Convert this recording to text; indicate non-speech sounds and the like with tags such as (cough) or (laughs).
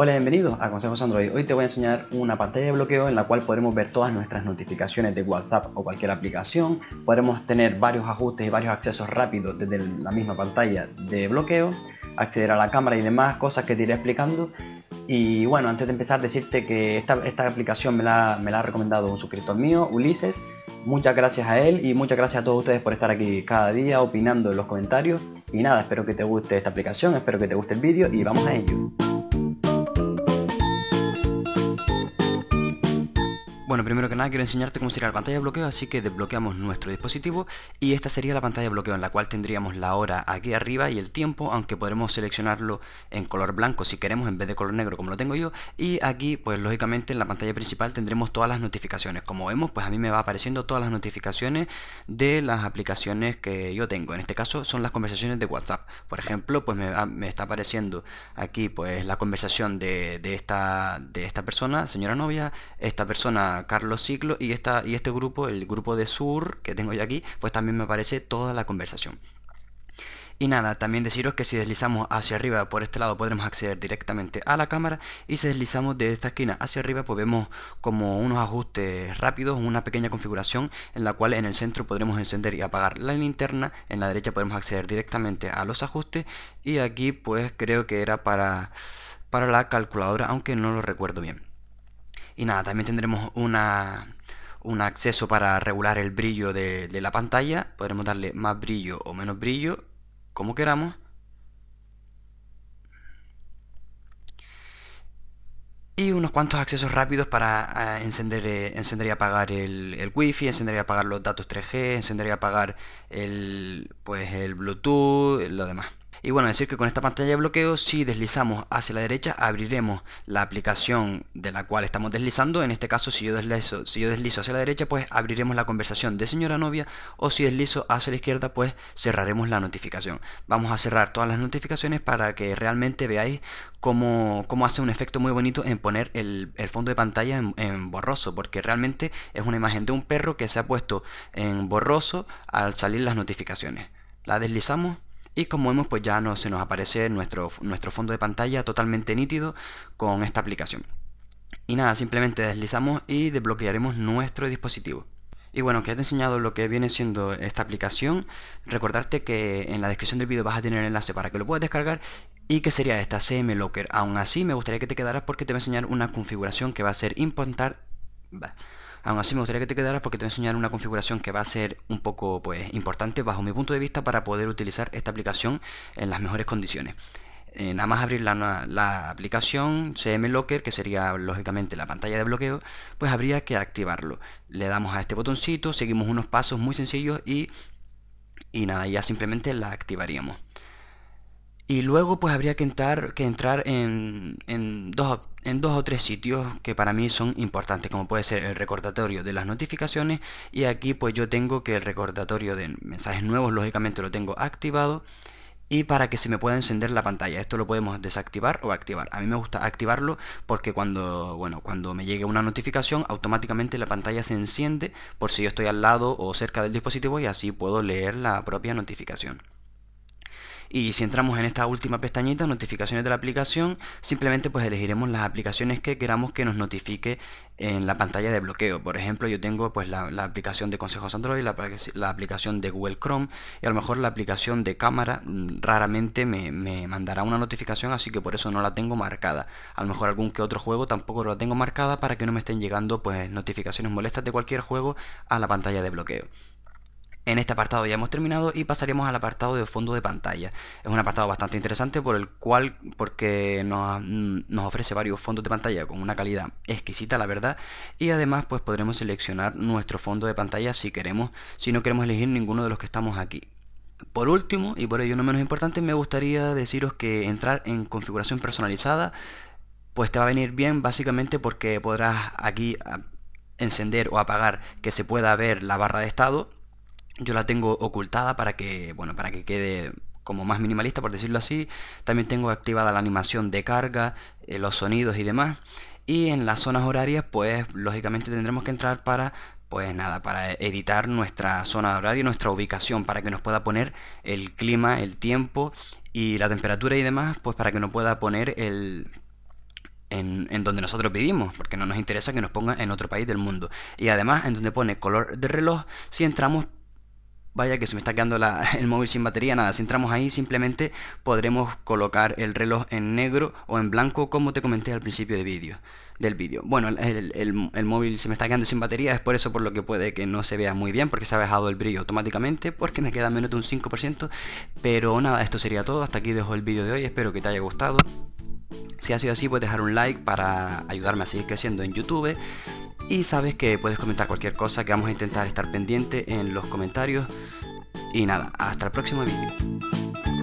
Hola, bienvenidos a Consejos Android. Hoy te voy a enseñar una pantalla de bloqueo en la cual podremos ver todas nuestras notificaciones de WhatsApp o cualquier aplicación. Podremos tener varios ajustes y varios accesos rápidos desde la misma pantalla de bloqueo, acceder a la cámara y demás cosas que te iré explicando. Y bueno, antes de empezar decirte que esta, esta aplicación me la, me la ha recomendado un suscriptor mío, Ulises. Muchas gracias a él y muchas gracias a todos ustedes por estar aquí cada día opinando en los comentarios. Y nada, espero que te guste esta aplicación, espero que te guste el vídeo y vamos a ello. Bueno, primero que nada quiero enseñarte cómo sería la pantalla de bloqueo, así que desbloqueamos nuestro dispositivo y esta sería la pantalla de bloqueo en la cual tendríamos la hora aquí arriba y el tiempo, aunque podremos seleccionarlo en color blanco si queremos en vez de color negro como lo tengo yo y aquí pues lógicamente en la pantalla principal tendremos todas las notificaciones. Como vemos pues a mí me va apareciendo todas las notificaciones de las aplicaciones que yo tengo, en este caso son las conversaciones de WhatsApp. Por ejemplo pues me, me está apareciendo aquí pues la conversación de, esta, de esta persona, señora novia, esta persona Carlos Ciclo y, esta, y este grupo, el grupo de Sur que tengo yo aquí, pues también me aparece toda la conversación. Y nada, también deciros que si deslizamos hacia arriba por este lado podremos acceder directamente a la cámara y si deslizamos de esta esquina hacia arriba pues vemos como unos ajustes rápidos, una pequeña configuración en la cual en el centro podremos encender y apagar la linterna, en la derecha podemos acceder directamente a los ajustes y aquí pues creo que era para, para la calculadora aunque no lo recuerdo bien. Y nada, también tendremos una, un acceso para regular el brillo de, la pantalla. Podremos darle más brillo o menos brillo, como queramos. y unos cuantos accesos rápidos para eh, encender, eh, encender y apagar el, el, wifi, encender y apagar los datos 3G, encender y apagar el, pues, el Bluetooth, lo demás. Y bueno, decir que con esta pantalla de bloqueo, si deslizamos hacia la derecha, abriremos la aplicación de la cual estamos deslizando. En este caso, si yo deslizo, si yo deslizo hacia la derecha, pues abriremos la conversación de señora novia. O si deslizo hacia la izquierda, pues cerraremos la notificación. Vamos a cerrar todas las notificaciones para que realmente veáis cómo, cómo hace un efecto muy bonito en poner el, fondo de pantalla en, borroso. Porque realmente es una imagen de un perro que se ha puesto en borroso al salir las notificaciones. La deslizamos y como vemos, pues ya no, se nos aparece nuestro, nuestro fondo de pantalla totalmente nítido con esta aplicación. Y nada, simplemente deslizamos y desbloquearemos nuestro dispositivo. Y bueno, que te he enseñado lo que viene siendo esta aplicación, recordarte que en la descripción del vídeo vas a tener el enlace para que lo puedas descargar y que sería esta CM Locker. Aún así, me gustaría que te quedaras porque te voy a enseñar una configuración que va a ser importar... Aún así me gustaría que te quedaras porque te voy a enseñar una configuración que va a ser un poco pues, importante bajo mi punto de vista para poder utilizar esta aplicación en las mejores condiciones. Eh, nada más abrir la, aplicación CM Locker, que sería lógicamente la pantalla de bloqueo, pues habría que activarlo. Le damos a este botoncito, seguimos unos pasos muy sencillos y, y nada, ya simplemente la activaríamos. Y luego pues habría que entrar, que entrar en, dos dos, en dos o tres sitios que para mí son importantes, como puede ser el recordatorio de las notificaciones y aquí pues yo tengo que el recordatorio de mensajes nuevos lógicamente lo tengo activado y para que se me pueda encender la pantalla. Esto lo podemos desactivar o activar. A mí me gusta activarlo porque cuando, bueno, cuando me llegue una notificación automáticamente la pantalla se enciende por si yo estoy al lado o cerca del dispositivo y así puedo leer la propia notificación. Y si entramos en esta última pestañita, notificaciones de la aplicación, simplemente pues elegiremos las aplicaciones que queramos que nos notifique en la pantalla de bloqueo. Por ejemplo, yo tengo pues la, aplicación de consejos Android, la, aplicación de Google Chrome y a lo mejor la aplicación de cámara mm, raramente me, me, mandará una notificación, así que por eso no la tengo marcada. A lo mejor algún que otro juego tampoco la tengo marcada para que no me estén llegando pues notificaciones molestas de cualquier juego a la pantalla de bloqueo. En este apartado ya hemos terminado y pasaremos al apartado de fondo de pantalla. Es un apartado bastante interesante por el cual, porque nos, nos, ofrece varios fondos de pantalla con una calidad exquisita, la verdad, y además pues podremos seleccionar nuestro fondo de pantalla si queremos, si no queremos elegir ninguno de los que estamos aquí. Por último, y por ello no menos importante, me gustaría deciros que entrar en configuración personalizada pues te va a venir bien básicamente porque podrás aquí encender o apagar que se pueda ver la barra de estado yo la tengo ocultada para que, bueno, para que quede como más minimalista, por decirlo así. También tengo activada la animación de carga, eh, los sonidos y demás. Y en las zonas horarias, pues lógicamente tendremos que entrar para, pues nada, para editar nuestra zona horaria, nuestra ubicación, para que nos pueda poner el clima, el tiempo y la temperatura y demás, pues para que nos pueda poner el... En, donde nosotros vivimos. porque no nos interesa que nos ponga en otro país del mundo. Y además, en donde pone color de reloj, si entramos, Vaya que se me está quedando (laughs) el móvil sin batería, nada, si entramos ahí simplemente podremos colocar el reloj en negro o en blanco como te comenté al principio vídeo, del vídeo. Bueno, el, móvil se me está quedando sin batería, es por eso por lo que puede que no se vea muy bien porque se ha bajado el brillo automáticamente porque me queda menos de un 5%, pero nada, esto sería todo, hasta aquí dejo el vídeo de hoy, espero que te haya gustado. Si ha sido así, puedes dejar un like para ayudarme a seguir creciendo en YouTube. Y sabes que puedes comentar cualquier cosa que vamos a intentar estar pendiente en los comentarios. Y nada, hasta el próximo vídeo.